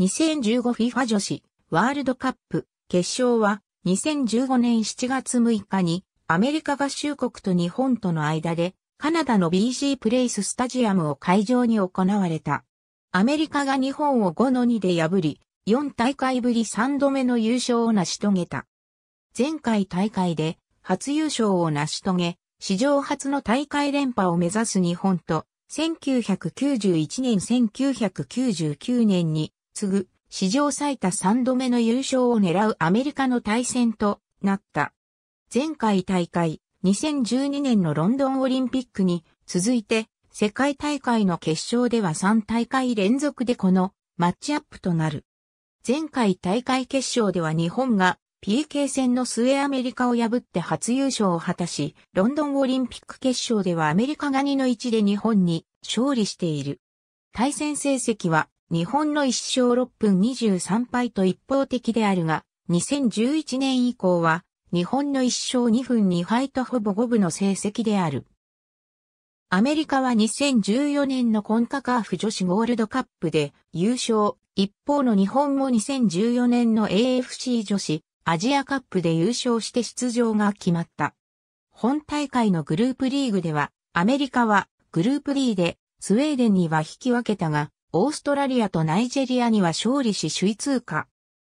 2015FIFA 女子ワールドカップ決勝は2015年7月6日にアメリカ合衆国と日本との間でカナダの BC プレイススタジアムを会場に行われた。アメリカが日本を5の2で破り、4大会ぶり3度目の優勝を成し遂げた。前回大会で初優勝を成し遂げ、史上初の大会連覇を目指す日本と、1991年1999年に次ぐ史上最多3度目の優勝を狙うアメリカの対戦となった。前回大会2012年のロンドンオリンピックに続いて世界大会の決勝では3大会連続でこのマッチアップとなる。前回大会決勝では日本が PK 戦の末アメリカを破って初優勝を果たし、ロンドンオリンピック決勝ではアメリカが2の1で日本に勝利している。対戦成績は日本の1勝6分23敗と一方的であるが、2011年以降は、日本の1勝2分2敗とほぼ五分の成績である。アメリカは2014年のコンカカーフ女子ゴールドカップで優勝。一方の日本も2014年の AFC 女子アジアカップで優勝して出場が決まった。本大会のグループリーグでは、アメリカはグループ D でスウェーデンには引き分けたが、オーストラリアとナイジェリアには勝利し首位通過。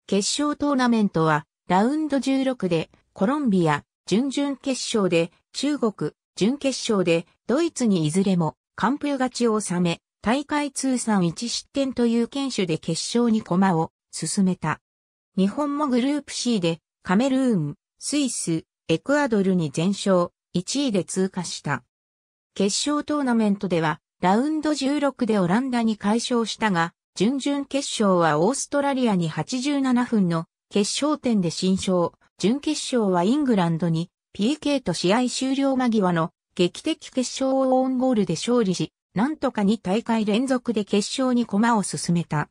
決勝トーナメントは、ラウンド16で、コロンビア、準々決勝で、中国、準決勝で、ドイツにいずれも、完封勝ちを収め、大会通算1失点という堅守で決勝に駒を進めた。日本もグループ C でカメルーン、スイス、エクアドルに全勝、1位で通過した。決勝トーナメントではラウンド16でオランダに快勝したが、準々決勝はオーストラリアに87分の決勝点で新勝、準決勝はイングランドに PK と試合終了間際の劇的決勝オーンゴールで勝利し、なんとか2大会連続で決勝に駒を進めた。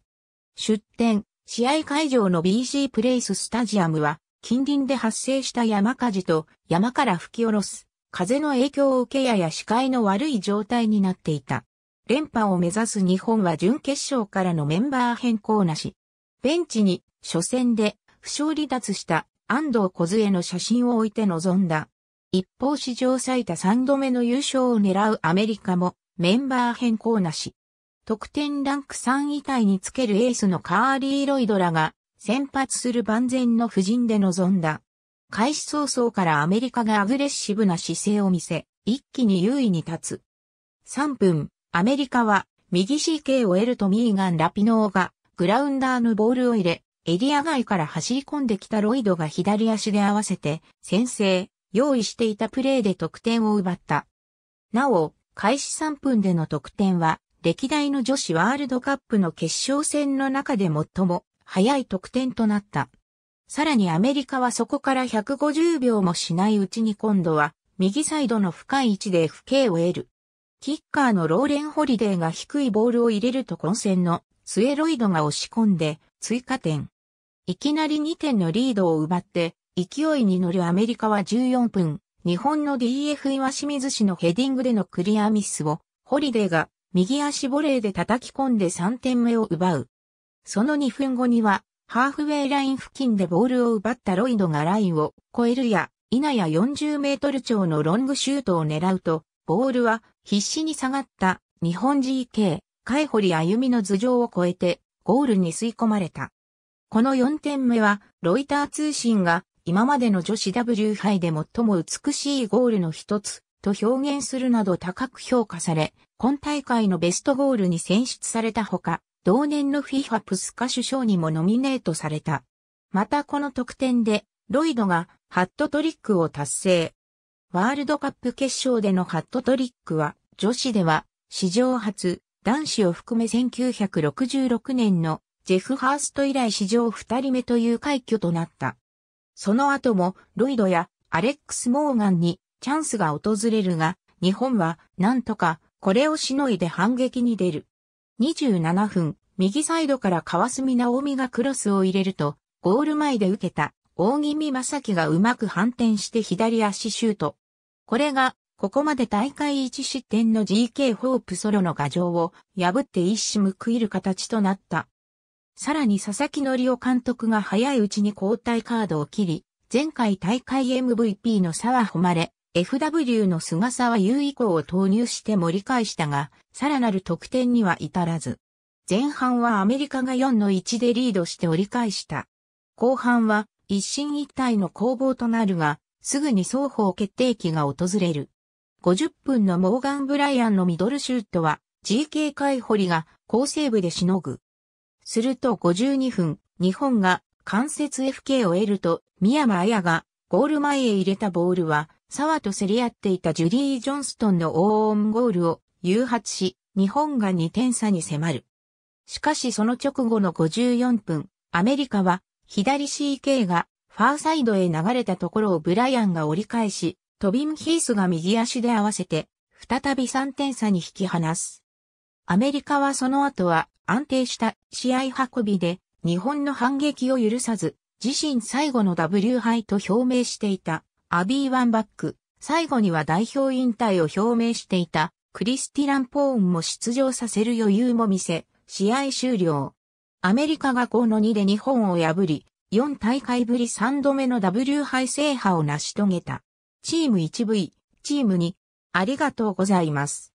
出展、試合会場の BC プレイススタジアムは、近隣で発生した山火事と山から吹き下ろす風の影響を受けやや視界の悪い状態になっていた。連覇を目指す日本は準決勝からのメンバー変更なし。ベンチに初戦で負傷離脱した安藤梢の写真を置いて臨んだ。一方史上最多3度目の優勝を狙うアメリカもメンバー変更なし。得点ランク3位体につけるエースのカーリー・ロイドらが先発する万全の布陣で臨んだ。開始早々からアメリカがアグレッシブな姿勢を見せ、一気に優位に立つ。3分、アメリカは、右 CK を得るとミーガン・ラピノーが、グラウンダーのボールを入れ、エリア外から走り込んできたロイドが左足で合わせて、先制、用意していたプレーで得点を奪った。なお、開始3分での得点は、歴代の女子ワールドカップの決勝戦の中で最も早い得点となった。さらにアメリカはそこから150秒もしないうちに今度は、右サイドの深い位置で FK を得る。キッカーのローレン・ホリデーが低いボールを入れると混戦のスエロイドが押し込んで追加点。いきなり2点のリードを奪って勢いに乗るアメリカは14分、日本の DF 岩清水市のヘディングでのクリアミスをホリデーが右足ボレーで叩き込んで3点目を奪う。その2分後にはハーフウェイライン付近でボールを奪ったロイドがラインを超えるや、稲や40メートル超のロングシュートを狙うと、ボールは必死に下がった日本 GK、海堀歩みの頭上を越えてゴールに吸い込まれた。この4点目はロイター通信が今までの女子 W 杯で最も美しいゴールの一つと表現するなど高く評価され、今大会のベストゴールに選出されたほか、同年の FIFA プスカ首相にもノミネートされた。またこの得点で、ロイドがハットトリックを達成。ワールドカップ決勝でのハットトリックは、女子では、史上初、男子を含め1966年のジェフ・ハースト以来史上二人目という快挙となった。その後も、ロイドやアレックス・モーガンにチャンスが訪れるが、日本は、なんとか、これをしのいで反撃に出る。27分、右サイドから川澄直美がクロスを入れると、ゴール前で受けた、大木美正樹がうまく反転して左足シュート。これが、ここまで大会一失点の GK ホープソロの牙城を破って一矢報いる形となった。さらに佐々木則夫監督が早いうちに交代カードを切り、前回大会 MVP の沢誉れ、FW の菅沢優以降を投入して盛り返したが、さらなる得点には至らず。前半はアメリカが4の1でリードして折り返した。後半は一進一退の攻防となるが、すぐに双方決定機が訪れる。50分のモーガン・ブライアンのミドルシュートは GK 海堀が高セーブでしのぐ。すると52分、日本が関節 FK を得ると、宮間彩がゴール前へ入れたボールは、沢と競り合っていたジュリー・ジョンストンのオーンゴールを誘発し、日本が2点差に迫る。しかしその直後の54分、アメリカは左 CK がファーサイドへ流れたところをブライアンが折り返し、トビン・ヒースが右足で合わせて、再び3点差に引き離す。アメリカはその後は安定した試合運びで日本の反撃を許さず、自身最後の W 杯と表明していたアビー・ワンバック、最後には代表引退を表明していたクリスティラン・ポーンも出場させる余裕も見せ、試合終了。アメリカが5の2で日本を破り、4大会ぶり3度目の W 杯制覇を成し遂げた。チーム 1V、チーム2、ありがとうございます。